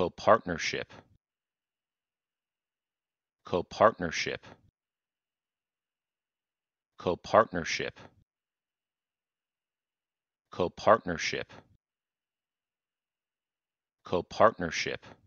Co-partnership. Co-partnership. Co-partnership. Co-partnership. Co-partnership.